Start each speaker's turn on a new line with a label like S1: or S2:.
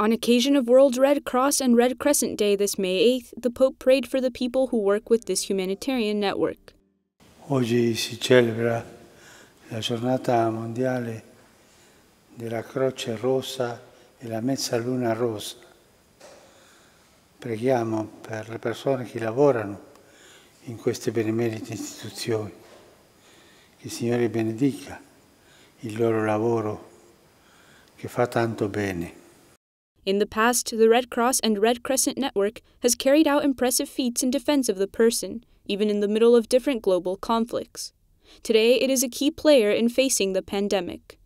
S1: On occasion of World Red Cross and Red Crescent Day this May 8th, the Pope prayed for the people who work with this humanitarian network.
S2: Oggi si celebra la giornata mondiale della Croce Rossa e la Mezzaluna Rossa. Preghiamo per le persone che lavorano in queste benemerite istituzioni. Che il Signore benedica il loro lavoro che fa tanto bene.
S1: In the past, the Red Cross and Red Crescent Network has carried out impressive feats in defense of the person, even in the middle of different global conflicts. Today, it is a key player in facing the pandemic.